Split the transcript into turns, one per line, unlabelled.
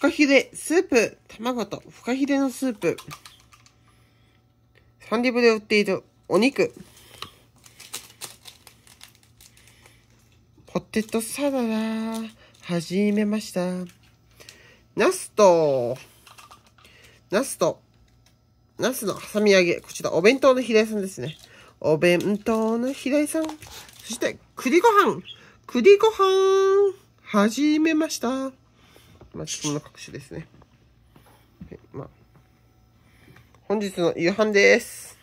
フカヒレ、スープ、卵とフカヒレのスープ。サンリブで売っているお肉。ポテトサラダ、始めました。ナスと、ナスと、ナスの挟み揚げ。こちら、お弁当の平井さんですね。お弁当の平井さん。そして、栗ご飯。栗ご飯、始めました。まあ、そんな各種ですね。はい、まあ、本日の夕飯です。